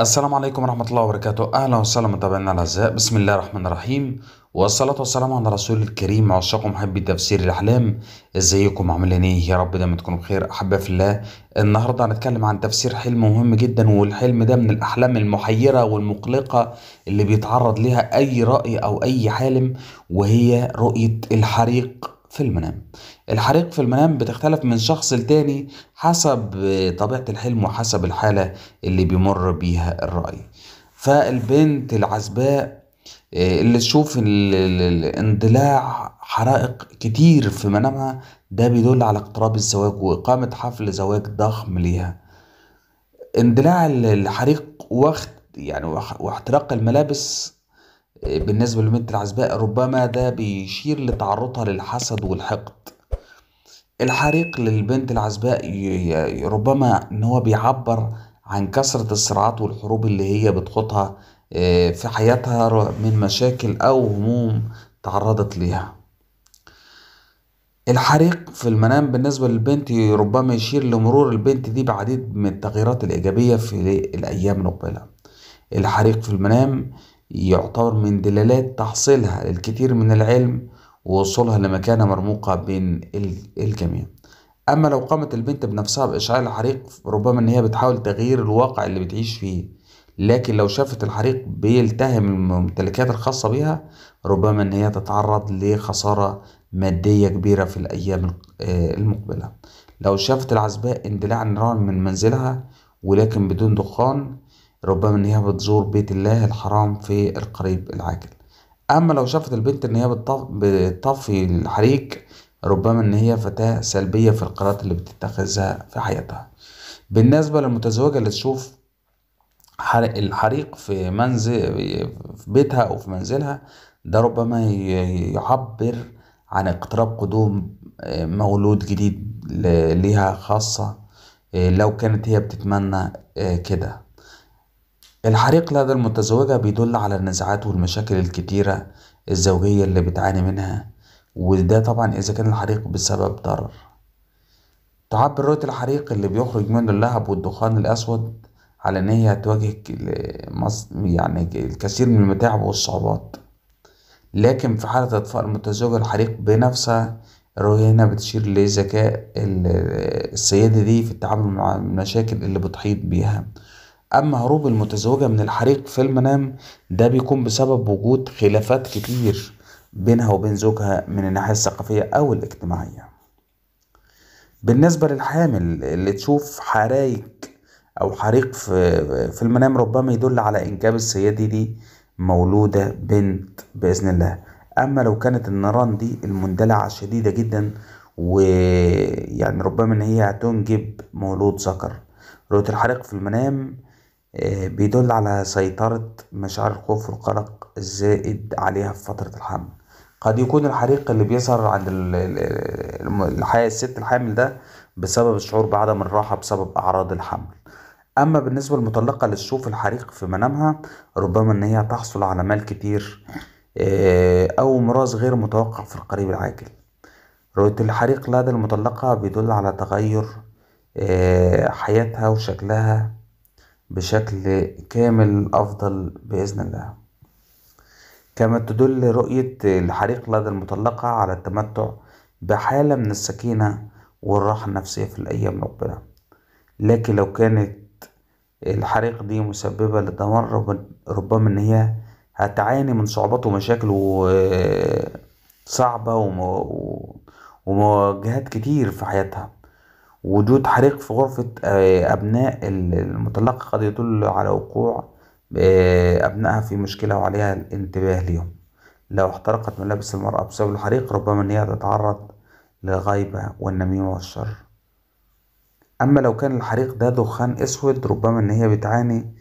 السلام عليكم ورحمة الله وبركاته أهلا وسهلا متابعينا الأعزاء بسم الله الرحمن الرحيم والصلاة والسلام على رسول الكريم عشاق محبي تفسير الأحلام ازيكم عاملين ايه يا رب دايما تكونوا بخير أحبة في الله النهاردة هنتكلم عن تفسير حلم مهم جدا والحلم ده من الأحلام المحيرة والمقلقة اللي بيتعرض لها أي رأي أو أي حالم وهي رؤية الحريق في المنام الحريق في المنام بتختلف من شخص لتاني حسب طبيعة الحلم وحسب الحالة اللي بيمر بيها الرأي فالبنت العزباء آه، اللي تشوف الاندلاع حرائق كتير في منامها ده بيدل على اقتراب الزواج وإقامة حفل زواج ضخم ليها اندلاع الحريق وقت يعني واحتراق الملابس بالنسبة للبنت العزباء ربما ده بيشير لتعرضها للحسد والحقد الحريق للبنت العزباء ربما ان هو بيعبر عن كثرة الصراعات والحروب اللي هي بتخوضها آه، في حياتها من مشاكل او هموم تعرضت ليها الحريق في المنام بالنسبة للبنت ربما يشير لمرور البنت دي بعديد من التغييرات الإيجابية في الأيام المقبلة الحريق في المنام يعتبر من دلالات تحصيلها للكثير من العلم ووصولها لمكانة مرموقة بين الجميع أما لو قامت البنت بنفسها بإشعال الحريق ربما إن هي بتحاول تغيير الواقع اللي بتعيش فيه لكن لو شافت الحريق بيلتهم الممتلكات الخاصة بها ربما إن هي تتعرض لخسارة مادية كبيرة في الأيام آه، المقبلة لو شافت العزباء اندلاع النار من منزلها ولكن بدون دخان ربما إن هي بتزور بيت الله الحرام في القريب العاجل أما لو شافت البنت إن هي بتطفي الحريق ربما إن هي فتاة سلبية في القرارات اللي بتتخذها في حياتها بالنسبة للمتزوجة اللي تشوف الحريق في منزل في بيتها أو في منزلها ده ربما يعبر عن اقتراب قدوم آه، مولود جديد ليها خاصة آه، لو كانت هي بتتمنى آه، كده الحريق لدى المتزوجة بيدل على النزاعات والمشاكل الكتيرة الزوجية اللي بتعاني منها وده طبعا إذا كان الحريق بسبب ضرر تعبر رؤية الحريق اللي بيخرج منه اللهب والدخان الأسود على إن هي هتواجه يعني الكثير من المتاعب والصعوبات لكن في حالة إطفاء المتزوجة الحريق بنفسها الرؤية هنا بتشير لذكاء السيدة دي في التعامل مع المشاكل اللي بتحيط بيها أما هروب المتزوجة من الحريق في المنام ده بيكون بسبب وجود خلافات كتير بينها وبين زوجها من الناحية الثقافية أو الاجتماعية بالنسبة للحامل اللي تشوف حرايق أو حريق في, في المنام ربما يدل على إنجاب السيدة دي مولودة بنت بإذن الله أما لو كانت النيران دي المندلعة شديدة جدا ويعني ربما إن هي هتنجب مولود ذكر رؤية الحريق في المنام آه، بيدل على سيطرة مشاعر الخوف والقلق الزائد عليها في فترة الحمل قد يكون الحريق اللي بيظهر عند الحياة الست الحامل ده بسبب الشعور بعدم الراحة بسبب أعراض الحمل أما بالنسبة للمطلقة اللي تشوف الحريق في منامها ربما إن هي تحصل على مال كتير آه، أو مراز غير متوقع في القريب العاجل رؤية الحريق لدى المطلقة بيدل على تغير آه، حياتها وشكلها بشكل كامل أفضل بإذن الله كما تدل رؤية الحريق لدى المطلقة على التمتع بحالة من السكينة والراحة النفسية في الأيام المقبلة لكن لو كانت الحريق دي مسببة للدمار ربما إن هي هتعاني من صعوبات ومشاكل صعبة ومواجهات كتير في حياتها وجود حريق في غرفة آه، أبناء المطلقة قد يدل على وقوع آه، أبنائها في مشكلة وعليها الانتباه ليهم لو احترقت ملابس المرأة بسبب الحريق ربما أن هي تتعرض للغيبة والنميمة والشر أما لو كان الحريق ده دخان أسود ربما أن هي بتعاني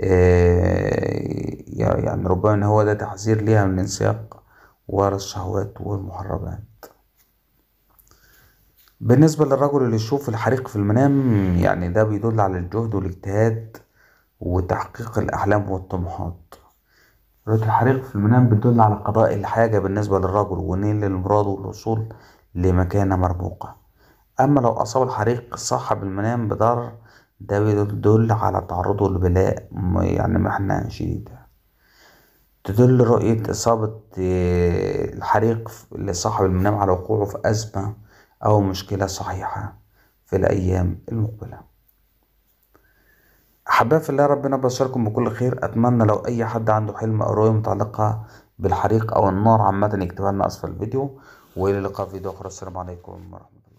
آه، يعني ربما أن هو ده تحذير ليها من الانسياق ورا الشهوات والمحرمات بالنسبة للرجل اللي يشوف الحريق في المنام يعني ده بيدل على الجهد والاجتهاد وتحقيق الأحلام والطموحات رؤية الحريق في المنام بتدل على قضاء الحاجة بالنسبة للرجل ونيل المراد والوصول لمكانة مرموقة أما لو أصاب الحريق صاحب المنام بضرر ده بيدل على تعرضه لبلاء يعني محنة شديدة تدل رؤية إصابة آه، الحريق لصاحب المنام على وقوعه في أزمة أو مشكلة صحيحة في الأيام المقبلة أحباء في الله ربنا بشركم بكل خير أتمنى لو أي حد عنده حلم أو رؤية متعلقة بالحريق أو النار عامة يكتبها لنا أسفل الفيديو وإلى اللقاء في فيديو آخر السلام عليكم ورحمة الله